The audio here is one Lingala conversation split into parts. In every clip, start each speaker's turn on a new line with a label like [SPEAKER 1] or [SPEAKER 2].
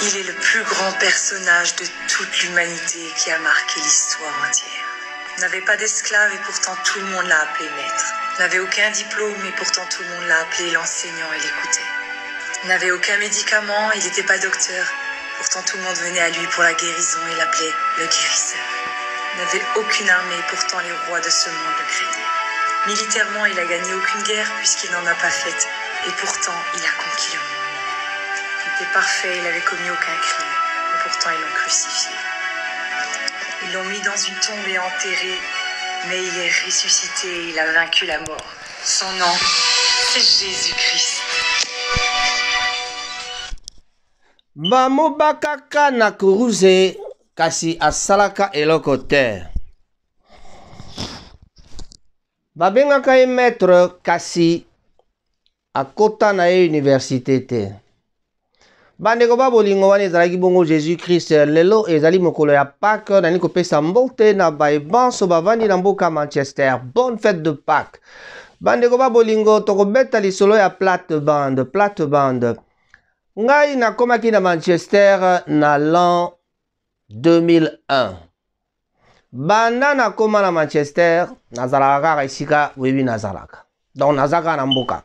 [SPEAKER 1] Il est le plus grand personnage de toute l'humanité qui a marqué l'histoire entière. N'avait pas d'esclave et pourtant tout le monde l'a appelé maître. N'avait aucun diplôme et pourtant tout le monde l'a appelé l'enseignant et l'écoutait. N'avait aucun médicament, il n'était pas docteur. Pourtant tout le monde venait à lui pour la guérison et l'appelait le guérisseur. N'avait aucune armée, pourtant les rois de ce monde le craignaient. Militairement, il a gagné aucune guerre puisqu'il n'en a pas faite. Et pourtant, il a conquis c'est parfait, il avait commis aucun crime, et pourtant ils l'ont crucifié. Ils l'ont mis dans une tombe et enterré, mais il est ressuscité, et il a vaincu la mort. Son nom, c'est Jésus-Christ. Bakaka na kuruze kasi asalaka eloko te Babenga ye maître kasi akota na université bandeko ba bolingo wana ezalaki bongo jésus krist lelo ezali mokolo ya pâke nani kopesa mbote na baebanso bavandi na mboka manchester bonne fête de pâke bandeko ba bolingo tokobeta lisolo ya plate bande plate bande ngai nakomaki na manchester na lan 2001 banda nakóma na manchester nazalaka kaka esika oyebi nazalaka donc naza kaka na mboka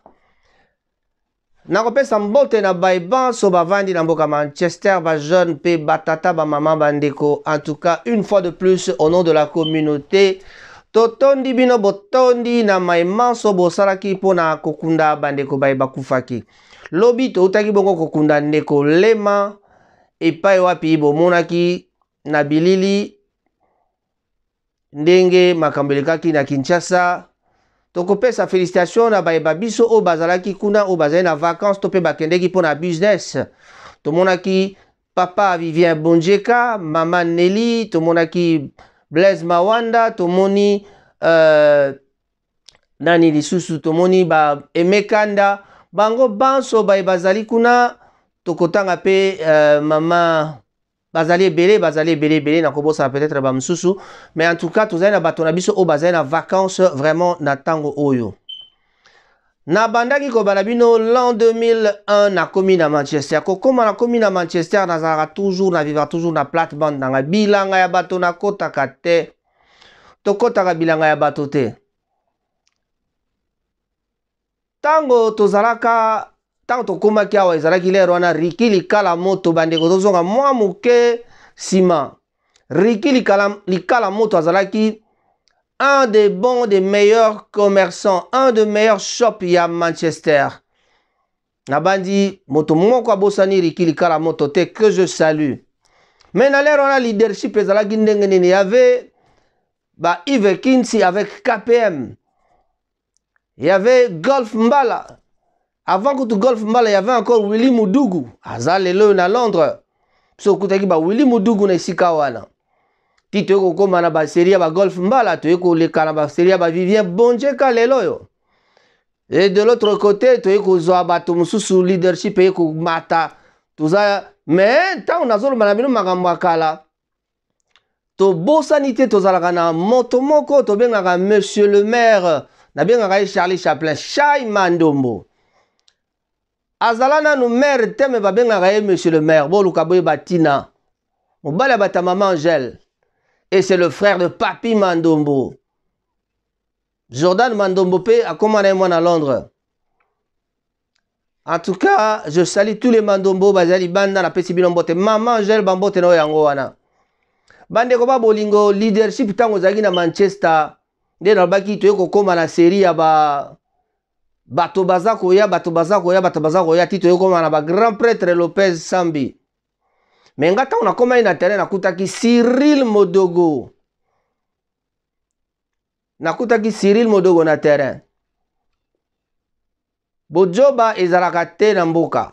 [SPEAKER 1] nakopesa mbote na baiban so bavandi na mboka manchester bajeune mpe batata bamama bandeko en tout cas une fois de plus au nom de la communauté totondi bino botondi na maiman so bosalaki mpona kokunda bandeko baye bakufaki lobi toutaki bongo kokunda ndeko lema epai wapi bomonaki na bilili ndenge makambo elekaki na kinshasa tokopesa félicitation na bayeba biso oyo bazalaki kuna oyo bazali na vacance to mpe bakendeki mpo na business tomonaki papa vivien bonjeka mama neli tomonaki blaise mawanda tomoni uh, nani lisusu tomoni baemekanda bango banso baye bazali kuna tokotanga mpe uh, mama bazali ebele bazali ebele ebele nakobosana peut-être bamisusu mais en tout cas tozali na bato na biso oyo bazali na vacances vraiment na ntango oyo nabandaki kobala bino l'an 2001 nakomi na manchester kokóma nakomi na manchester nazalaka toujours na vivra toujours na plate bande nanga bilanga ya bato to te ga bilanga ya bato te ntango tozalaka ntango tokomaki awa ezalaki lere wana riki likala moto bandeko tozonga mwa moke nsima riki likala, likala moto azalaki un des bons des meilleurs commerçants un des meilleurs shop ya manchester nabandi moto moko abosani riki likala moto te que je salue mais na leadership ezalaki ndenge nini yave ba ive kinsi avec kpm avait golf mbala avant kutu golf mbala y avait encore willi mudugu aza lelo oyo na londres biso okutaki bawilli mudugu na esika wana ti toyei kokóma na baserie ya bagolf mbala toyei koleka na baserie ya bavivien bonjeka lelo oyo e de l'autre côté toyei kozwa bato mosusu leadership eye komata toza me ntango nazoloba na bino makambo ya kala tobosani te tozalaka na moto moko tobengaka monsieur le maire nabengaka ye charlie chaplin shai mandombo azala nous maire te me babengaka ye monsieur le maire boluka batina. ntina mobali ya bata Maman angèle et c'est le frère de papi mandombo jordan mandombo a a moi à à londres en tout cas je salue tous les mandombo bazali banda na bino mbote Maman angèle bambote no yango wana ba bolingo leadership tango ozalaki na manchester nde nalobaki toye à la série ya ba bato baza koya bato baza koya bato baza koya ti toyokoma na bagrand prêtre lopez sambi me nga ntango nakomai na terrain nakutaki cyril modogo nakutaki cyril modogo na terrain bojoba ezalaka te na mboka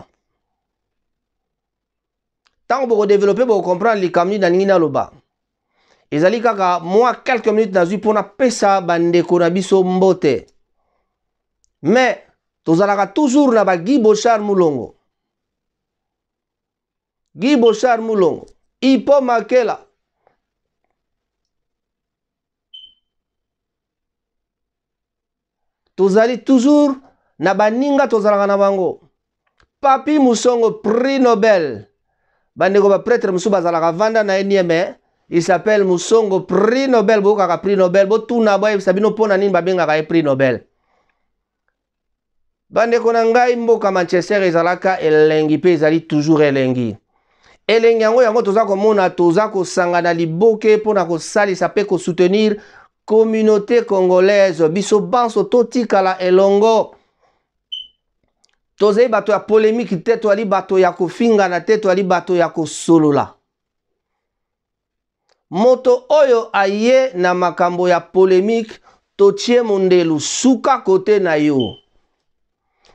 [SPEAKER 1] ntango bokodevelope bokokomprendre likambo nini na ndingi naloba ezali kaka mwa quelques minutes nazwi mpo napesa bandeko na biso mbote me tozalaka toujours na ba guy bochar mulongo guy bochar mulongo ipo makela tozali toujours na baninga tozalaka na bango papi musongo prix nobel bandeko bapretre mosusu bazalaka vanda na ye nie me il s'appelle musongo prix nobel boyokaka prix nobel botuna boyebisa bino mpo na nini babengaka ye prix nobel bandeko na ngai mboka manchester ezalaka elengi mpe ezali toujours elengi elengi yango yango toza komona toza kosangana liboke mpona kosalisa mpe kosoutenir communauté congolaise biso banso totikala elongo tozali bato ya polémike te toyali bato ya kofingana te toyali bato ya kosolola moto oyo aye na makambo ya polémike totie mondelu suka kote na yo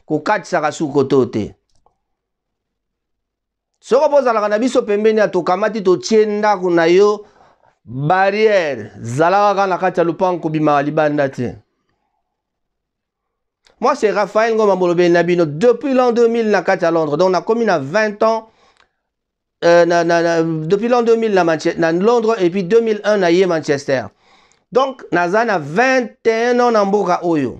[SPEAKER 1] kokatisaka suko to te soko bozalaka na biso pembeni ya tokamati totie ndako na yo barriere zalaka kaka na kati ya lopango kobimaka libanda te moi c'est raphaël ngoma molobeli na bino depuis l'an 2000 na kati ya londres donc nakomi na 20 ans euh, na, na, na, depuis l'an 2000 na, Manche na londres et puis 2001 naye manchester donc naza na 21 ans na mboka oyo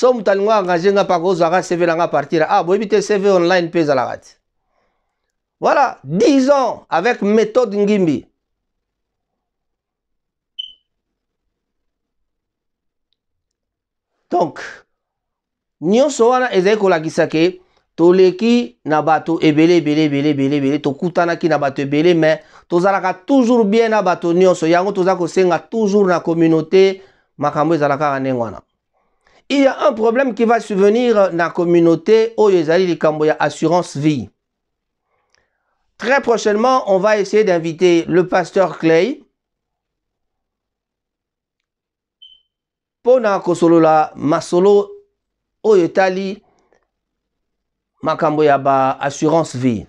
[SPEAKER 1] so moto alingo engage nga mpaka ozwaka cv na nga partira ah boyebi te cv online mpe ezalaka ti voilà 10 ans avec méthode ngimbi donc nyonso wana ezali kolakisa ke toleki na bato ebele ebele ebele ebele ebele tokutanaki na bato ebele me tozalaka toujours bien na bato nyonso yango toza kosenga toujours na communauté makambo ezalaka kaka ndenge wana il y a un problème qui va survenir dans la communauté Oyezali Likamboya Assurance Vie. Très prochainement, on va essayer d'inviter le pasteur Clay. pour Pona Kosolola Masolo Oyetali Makamboya ba Assurance Vie.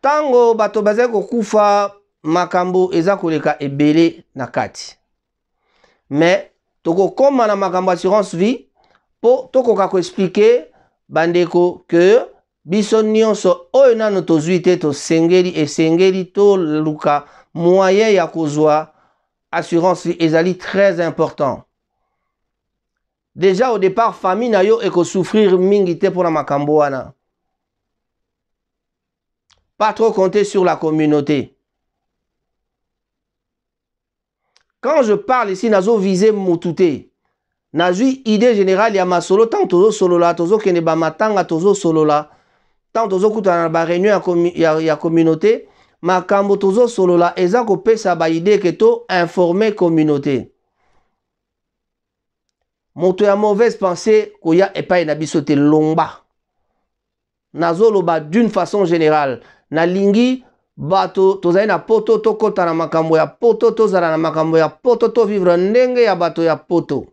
[SPEAKER 1] Tango bato kufa kokufa makambo ezako lika ebele na kati. Mais tokokoma na makambo assurance vie pour tokoka expliquer bandeko que biso nyonso oyo nano tozwi te sengeli to luka moyen ya kozwa assurance vie ezali très important Déjà au départ famille na yo souffrir mingi te pour makambo wana pas trop compter sur la communauté Quand je parle ici, nazo visé motute. Nazui idée générale ya masolo tant tozo solola tozo kene ba matanga tozo solola. Tant tozo kutana ba réunion ya, komi, ya, ya communauté makambo tozo solola eza kopesa ba idée ke to informer communauté. moto ya mauvaise pensée koya epai na biso te lomba nazoloba d'une façon générale nalingi bato tozali pototo poto toko na makambo ya poto tozala na makambo ya poto tovivre ndenge ya bato ya poto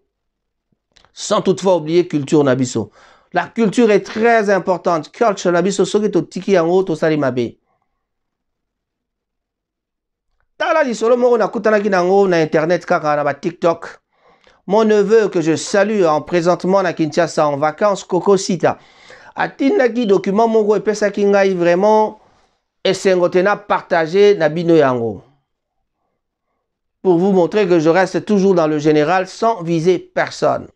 [SPEAKER 1] sans toutefois oublier culture na la culture est très importante culture na biso soki totiki yango tosali mabe tala lisolo moko nakutanaki na yango na internet kaka na tiktok mon neveu que je salue en présentement na kinshasa en vacances kokosita atindaki document moko epesaki ngai vraiment et te partager na yango pour vous montrer que je reste toujours dans le général sans viser personne.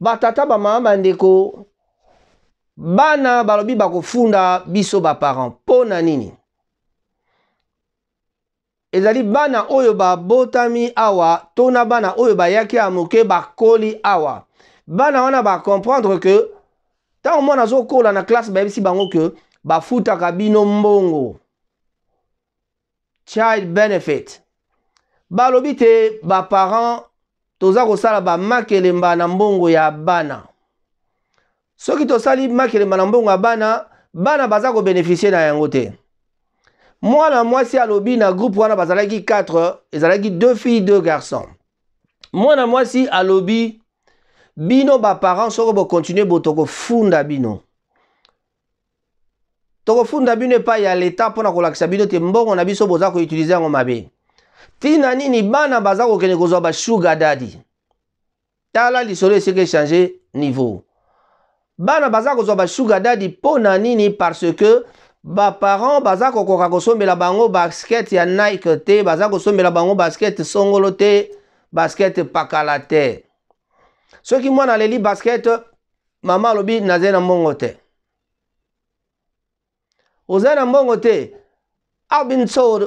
[SPEAKER 1] Batata ba mama bandeko bana balobi bakofunda biso ba parents pona nini ezali bana oyo botami awa tona bana oyo yake amoke ba bakoli awa bana wana que tant ntango zo kola na classe si bango que bafutaka bino mbongo child benefit balobi te baparent toza kosala bamakelemba na mbongo ya bana soki tosali makelemba na mbongo ya bana bana baza kobenefise na yango te mwana mwasi alobi na groupe wana bazalaki 4 ezalaki 2 filles 2 garçons mwana mwasi alobi bino baparent soki bokontinue botokofunda bino tokofunda bino epai ya leta mpona kolakisa bino te mbongo na biso boza koutilize yango mabe ntina nini bana baza kokende kozwa bashuga dadi tala lisolo esika echange niveau bana baza kozwa bashuga dadi mpo na nini parce que baparent baza kokoka kosombela bango basket ya nike te baza kosombela bango basket songolo te basket pakala te soki mwana aleli basket mama alobi nazai na mbongo te oza na mbongo te i've been told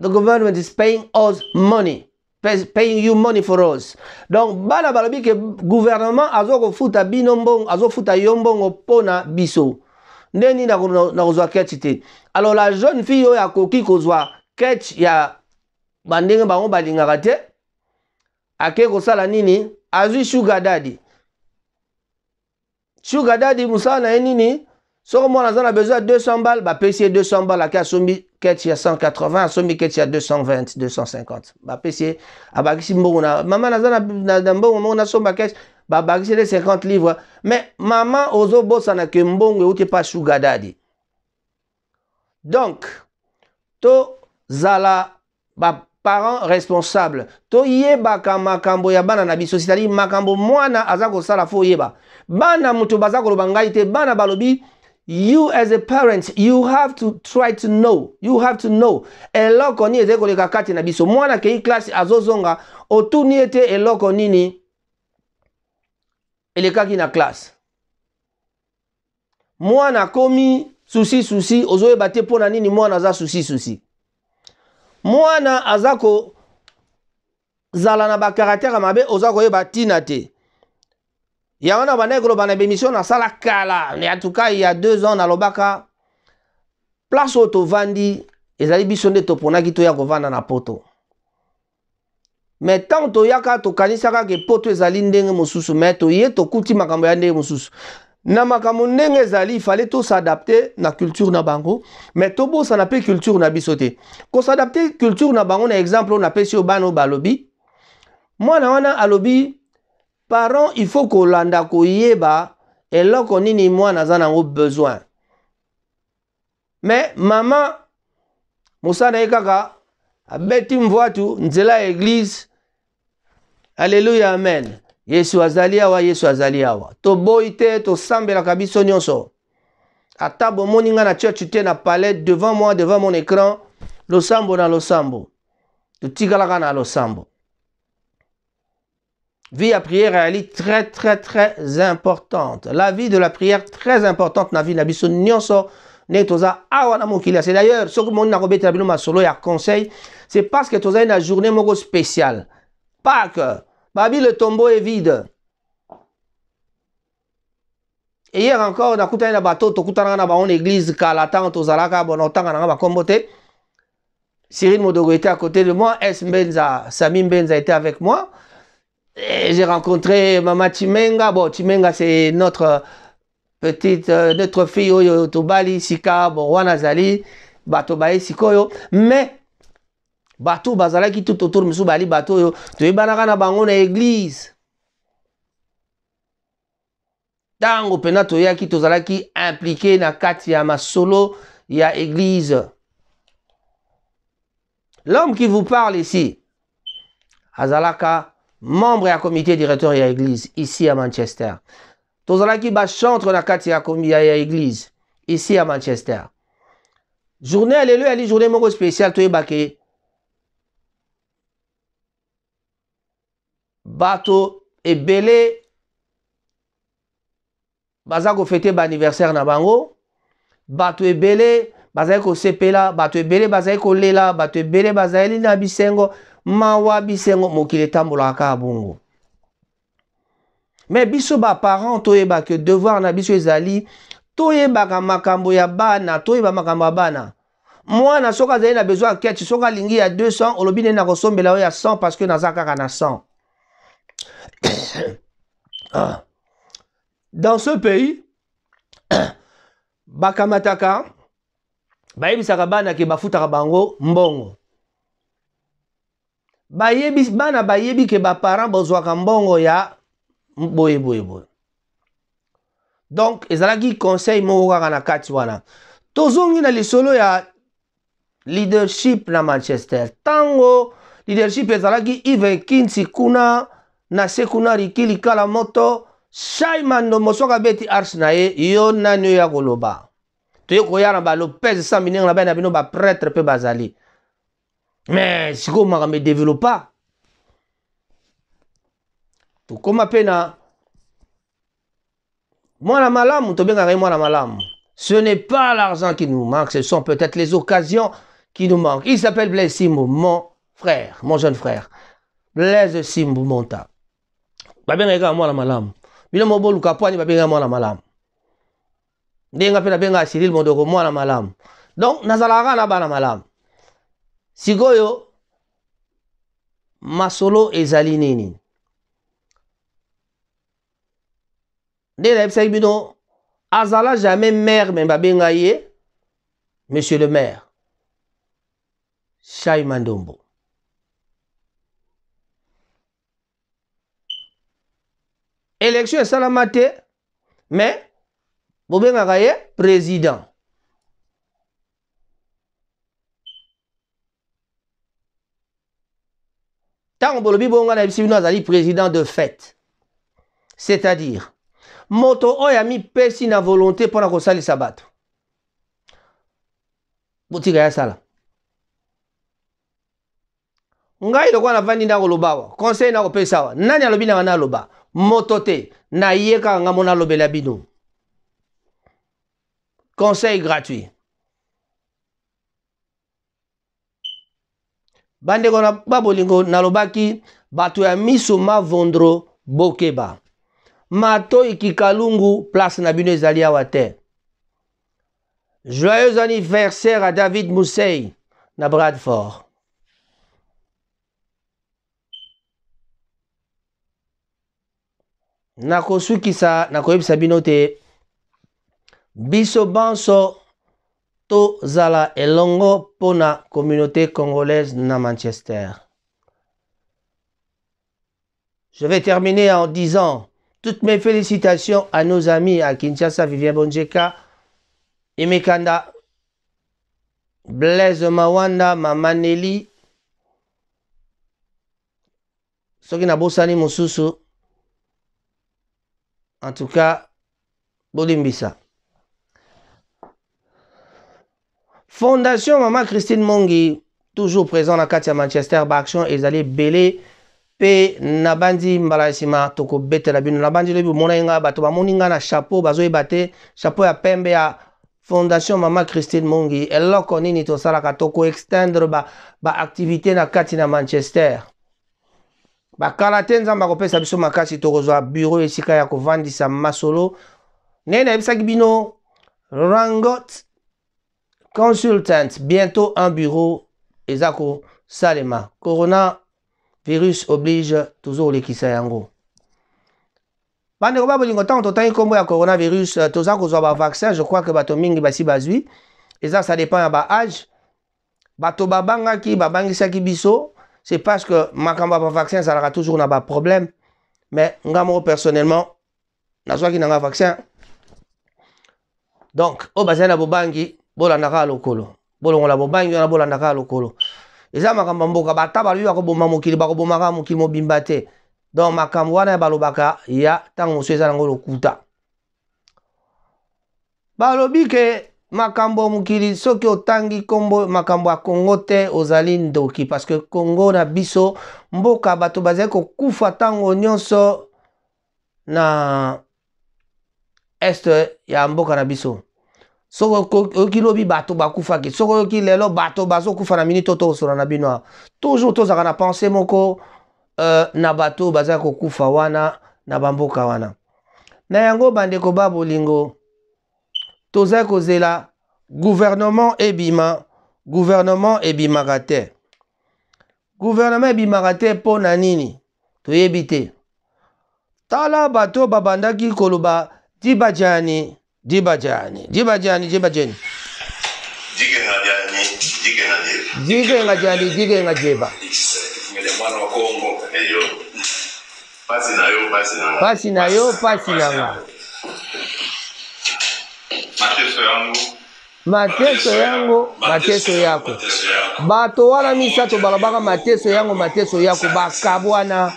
[SPEAKER 1] the government is paying us money paying you money for us donc bana balobi ke gouvernement aza kofuta bino mbongo azofuta yo mbongo mpona biso nde nini na kozwa ketch te alors la jeune fille oyo akoki kozwa ketch ya bandenge bango balingaka te akei kosala nini azwi sugar dadi sugar dadi mosala na ye nini soko mwana aza na besoin ya 200 bale bapesi ye 200 bale ake asombi kete ya 180 asombi kete ya 220 250 bapesi ye abakisi mbongo na mama naza na mbongo moko nasomba kete babakisi de 50 livre mais mama ozobosana ke mbongo euti pa sugar dadi donc tozala baparent responsable toyebaka makambo ya bana na biso cetadire makambo mwana aza kosala fo oyeba bana moto baza koloba ngai te bana balobi you as a parent you have to try to know you have to know eloko nini ezali koleka kati na biso mwana akei klase azozonga otuni ete eloko nini elekaki na klase mwana akomi susi susi ozoyeba te mpo na nini mwana aza susi susi mwana aza kozala na bakaraktere mabe oza koyeba ntina te ya wana bandeki koloba na bemission nasala kala en tout cas ya deux ans nalobaka place oyo tovandi ezali biso nde toponaki toya kovanda na poto me ntango toyaka tokanisaka ke poto ezali ndenge mosusu me toye tokuti makambo ya ndenge mosusu na makambo ndenge ezali fale tosadapte na culture na bango me tobosana mpe culture na biso te kosadapte culture na bango na exemple oyo napesi oyo bana oyo balobi mwana wana alobi Parents, il faut l'anda koyeba eloko nini mwana aza besoin me maman, mosala na ye beti abeti nzela église, Alléluia amen yesu azali awa yesu azali awa to te tosambelaka biso nyonso ata bomoni moninga na church te na palette devant moi devant mon écran sambo na losambo totikalaka na losambo vie à prière elle est très très très importante. La vie de la prière très importante na vie na biso nyonso netoza toza awa na mokili. C'est d'ailleurs ce que mon na kobeta bino solo ya conseil, c'est parce que toza une journée moko spéciale. Pâques, babi le tombeau est vide. Et hier encore nakutani na bato to tokutana na ba on église kala tant tozalaka bon otanga na ba te. Cyril Modogo était à côté de moi, S. Benza, Sami Benza était avec moi. Eh, j'ai rencontré Mama Chimenga. Bon, Chimenga, c'est notre euh, petite, euh, notre fille, Oyo Tobali, Sika, Wanazali, Bato Sikoyo. Mais, Bato qui tout autour, Moussou Bali, Bato, tu es banagana bango na église. Tango pena ki qui impliqué na katia ma solo ya église. L'homme qui vous parle ici, Azalaka membre ya komite directeur ya église ici à manchester tozalaki bachantre na kati ya, ya église ici à manchester journée ya lelo yali journée moko spéciale toyebake bato ebele baza kofete baanniversaire na bango bato ebele bazali kosepela bato ebele bazali kolela bato ebele bazali na bisengo mawa bisengo mokili etambolaka kaka bongo me biso baparent toyebake devoir na biso ezali toyebaka makambo ya bana toyeba makambo ya bana mwana soki azali na besoin ya ketch soki alingi ya 200 olobi nde na kosombela oyo ya 100 parce que naza kaka na 100 ah. dans ce pays bakamataka bayebisaka bana ke bafutaka bango mbongo bayebi bana bayebi ke baparent bozwaka mbongo ya boyeboyeboye donk ezalaki conseil moko kaka na kati wana tozongi na lisolo ya leadership na manchester ntango leadership ezalaki ive kinsi kuna na se kuna rikili kala moto shaiman domoswaka beti arse na ye yo nani oya koloba toye koya na balopez sambinenge na bai na bino bapretre mpe bazali Mais ne si me sikoyo makambo edevelopa pas Moi, malam, mwana bien tobengaka moi la malam. ce n'est pas l'argent qui nous manque ce sont peut-être les occasions qui nous manquent il s'appelle Blaise Simbou, mon frère mon jeune frère Blaise Simbo Monta babengaka yekaka mwana va bien moboluka moi Ndenga pe malamu benga, mpe nabengaka Cyril Mondoko la malam. donc nazalara na la malam yo, masolo ezali nini la nayebisaki bino azala jamais maire mais babenga monsieur le maire shay mandombo élection est salamate, mais, bobengaka président na président de fait, c'est-à-dire moto oyami pesi na volonté pour la bato Sabat. il sala ngai lokola navandi nakoloba lobawa. conseil na nakopesa awa nani na nanga naloba moto te nga mona lobe la binou. conseil gratuit bandeko na ba bolingo nalobaki bato ya miso mavondro bokeba matoi kikalungu place na bino ezali awa te joyeux anniversaire à david musei na bradford nakosukisa nakoyebisa bino te biso banso Zala elongo Pona communauté congolaise na Manchester. Je vais terminer en disant toutes mes félicitations à nos amis à Kinshasa, Vivien Bonjeka, Imekanda, Blaise Mawanda, Mamaneli, Sokina bossani moussousou en tout cas bolimbisa Fondation Maman Christine Mongi, toujours présent à Katia Manchester, Manchester baaction ezali ebele pe nabandi bandi toko bete la bino na bandi lobi bomonai ngai ba bamoni ngai na chapeau bazoyeba te chapeau ya pembe ya fondation mama christine mongi eloko nini salaka Toko baaktivité ba na kati na manchester Ba kalatenza nzambe akopesa biso makasi tokozwa bureau esika ya sa masolo nene nayebisaki bino rangot consultant bientôt un bureau ezako salema corona virus oblige toujours olekisa yango bandeko ba bolingo ntango totangi nkombo ya coronavirus toza kozwa bavaccin je crois ke bato mingi basi bazwi eza ça dépend ya baage bato babangaki babangisaki biso c'est parce que makambo ya bavaccin ezalaka toujours na baproblème mais nga moko personnellement nazwaki nanga vaccin donc oyo bazali na bobangi bolandaka ya lokolo bolongola bobangi wana bolandaka ya lokolo eza makambo ya mboka bata baloyaka koboma mokili bakobomaka mokili mobimba te donc makambo wana balobaka ya ntango mosusu eza nango lokuta balobi ke makambo ya mokili soki otangi nkombo makambo ya kongo te ozali ndoki parceke kongo na biso mboka bato bazali kokufa ntango nyonso na este ya mboka na biso soko oyoki lobi bato bakufaki soko oyoki lelo bato bazokufa na miniti oyo tokosola na bino awa toujours tozalaka na pense moko euh, na bato bazalaki kokufa wana na bamboka wana na yango bandeko ba bolingo tozali kozela gouvernement ebima gouvernement ebimaka te gouvernement ebimaka te mpo na nini toyebi te tala bato babandaki koloba dibajani dibajani dibajani dibajeni jigenga jani jigenga jeba pasi nayo pasi nanga mateso yango mateso yako bato wana misato balobaka mateso yango mateso yako bakabwana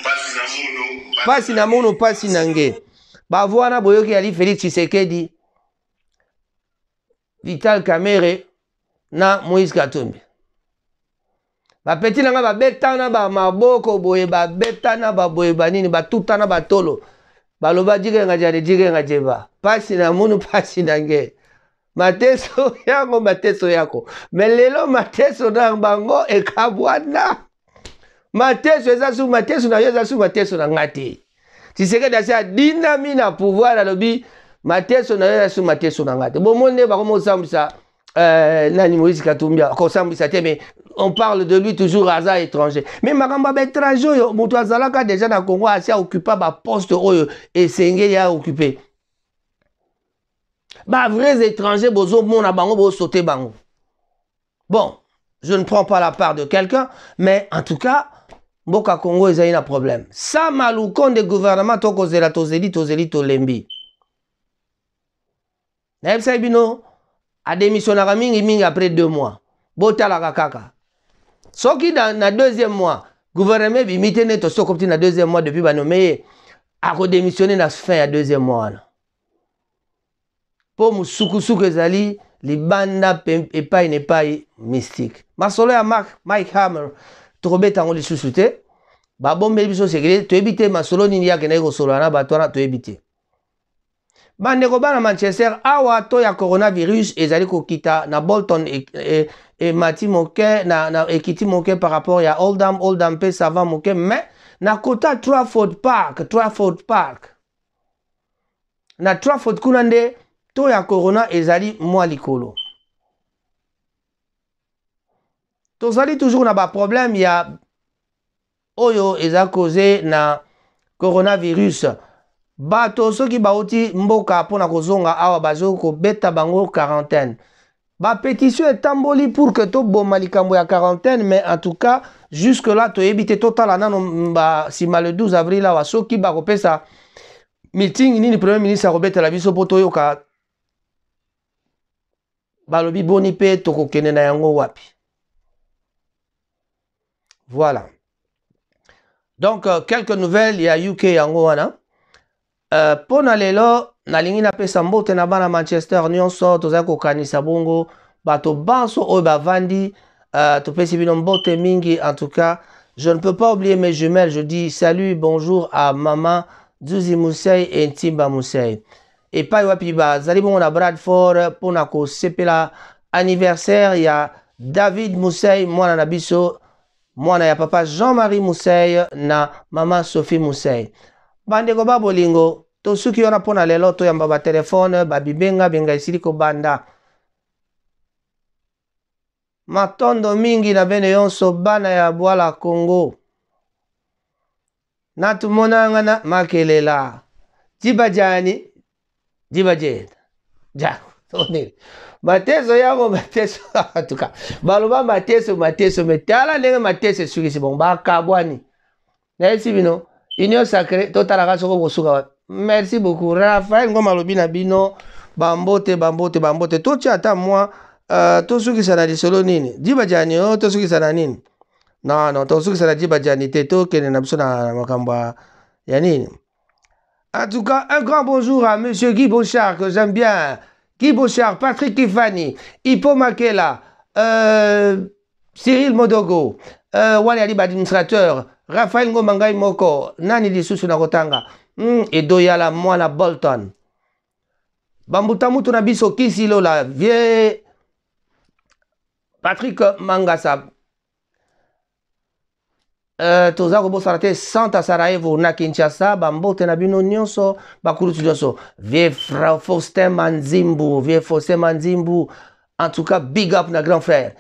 [SPEAKER 1] pasi na munu pasi na bavwana boyoki ali felix tshisekedi vital camere na moïse katumbi bapeti na ngai babetana bamaboko boye babetana baboye banini batutana batolo baloba dikenga jade dikenga jeba mpasi na munu mpasi na nge mateso yango mateso yako me lelo mateso na bango ekabwana mateso eza su mateso na yo eza su mateso na ngai te tisekedi asi adinami na pouvoir alobi mateso na yo nyonso mateso na ngai te bomoni nde bakoma kosambisa euh, nani moïse katumbi akosambisa te mais on parle de lui toujours aza étranger mais makambo ya baétranger oyo moto azalaka déjà na congo asi aokupa poste oyo esengeli aokupe bavrais étrangers bozomona bango sauter bango bon je ne prends pas la part de quelqu'un mais en tout cas mboka congo ezali un problème sa malukonde gouvernement tokozela tozeli tozeli tolembi nayebisaki bino adémissionnaka mingimingi après deux mois botalaka kaka soki na, na deuxième mois gouvernement ebimi te ne tosokopti na deuxième mois depuis banome ye akodémissionne na fin ya deuxième mois wana mpo mosukusuku ezali libanda epai na epai mystique masolo ya mark mike hammer tokobeta yango lisusu te babombeli biso sekele toyebi te masolo nini yakendaki kosolola na bato wana toyebi te bandeko bana manchester awa to ya coronavirus ezali kokita na bolton emati e, e, e moke na, na ekiti moke par rapport ya oldam oldam mpe savan moke mais na kota trafford park trafford park na trafford kuna nde to ya corona ezali mwa likolo tozali toujours na baproblème ya oyo eza koze na coronavirus bato soki bauti mboka pona kozonga awa ko beta bango quarantaine Ba est tamboli pour que to likambo ya quarantaine mais en tout cas jusque là total te totala si mal le 12 avril awa soki bakopesa meeting nini premier ministre la biso mpo toyoka balobi boni mpe toko na yango wapi voilà donc euh, quelques nouvelles a uk yango wana mpona euh, uh, lelo nalingi pesa mbote na bana manchester nyonso tozali kokanisa bongo bato banso oyo bavandi uh, topesi bino mingi en tout cas je ne peux pas oublier mes jumelles je dis salut bonjour à mama duzi et Timba ntimba Et Et wapi bazali bongo à bradford l'anniversaire, kosepela anniversaire ya david musei mwana na biso mwana ya papa jean-marie musei na mama sophie Moussei. bandeko ba bolingo tosuki wana mpona lelo toyamba batelefone babibengabenga esili kobanda matondo mingi na bene nyonso bana ya bwala kongo natumonanga na makelela dibajani dibajeda ja mateso yango mateso atuka baloba mateso mateso me tala ndenge mateso esukisi bongo bakabwani nayesi bino union sacré totalaka soko bosuka merci beaucoup Raphaël ngoma bino bambote bambote bambote totya ata mwa uh, tosukisa na lisolo nini dibajani oyo oh, tosukisa na nini non non tosukisa na dibajani te tokende na biso na makambo ya nini en tout cas un grand bonjour à monsieur guy Bouchard que j'aime bien guy Bouchard patrick kifani hippo makela euh, cyril modogo euh, wale ali rafael ngomba ngai moko nani lisusu na kotanga mm, edoyala mwana bolton bambuta mutu na biso kisi lola vie patrik mangasa Uh, toza kobosana te santa sarajevo na kinshasa bambote na bino nyonso bakulutu nyonso vie faustin manzimbu vie faustin manzimbu en tout cas big up na grand frère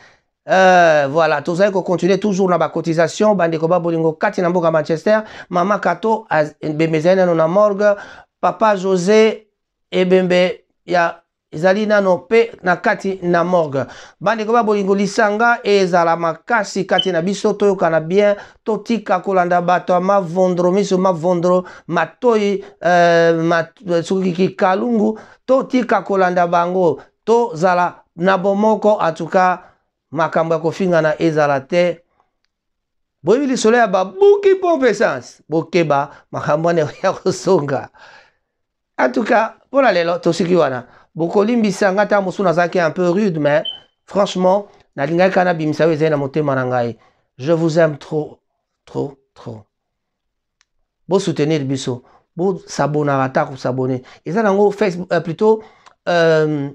[SPEAKER 1] Euh, voilà il continue toujours dans bacotisation cotisation. Bandekoba kati na manchester mama kato ebembe ezali na morgue papa josé ebembe ya ezali nano Nakati na kati na morgue Bandekoba bolingo lisanga et makasi katina na to toyokana bien totika kolanda bato vondro misu Ma Vondro matoi euh, Ma soki Kalungu. totika kolanda bango To Zala Nabomoko en tout makambo ya kofingana ezala te boyebi lisolo ya babuki mpo mpesanse bokeba makambo wana ya kosonga antuka mpona lelo tosiki wana bokolimbisa nga ta mosusu nazalaki un peu rude mais franchement nalingaki kana bimisa oyo ezali na motema na je vous aime trop trop trop bosoutenir biso bosabonaka ta kosabone eza nango facebook euh, plutôt euh,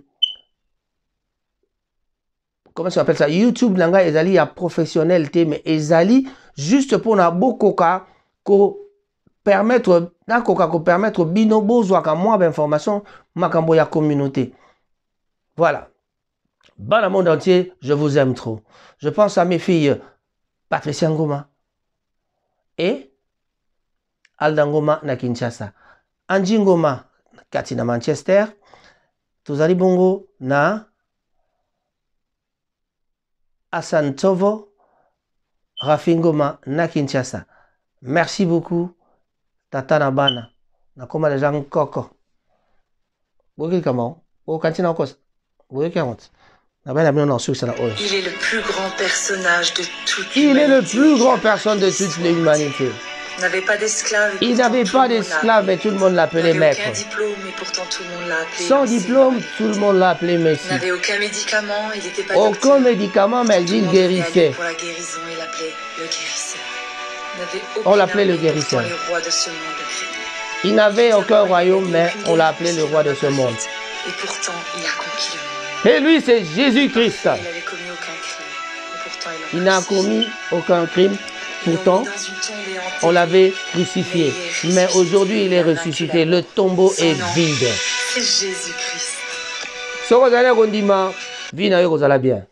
[SPEAKER 1] comment ça s'appelle ça youtube nanga ezali à professionnel mais ezali juste pour pour bokoka permettre permettre, permettre bino permettre makambo ya communauté voilà Bon monde entier je vous aime trop je pense à mes filles patricia ngoma et alda ngoma na kinshasa Angie ngoma Katina manchester bongo na Asantovo, Rafingoma na Merci beaucoup, Tata Nabana. Nakoma de gens koko. Boki kamao. O kantina okosa. Il est le plus grand personnage de toute l'humanité. Il est le plus grand personnage de toute l'humanité pas Il n'avait pas d'esclaves et tout le monde l'appelait maître. Sans diplôme, tout le monde l'appelait messie. aucun médicament, il pas Aucun médicament, mais il guérissait. On l'appelait le guérisseur. Il n'avait aucun royaume, mais on l'appelait le roi de ce monde. Et pourtant, il a conquis le monde. Et lui, c'est Jésus-Christ. il n'a commis aucun crime. Pourtant, on l'avait crucifié. Mais aujourd'hui, il est ressuscité. Le tombeau est vide. Jésus-Christ. bien.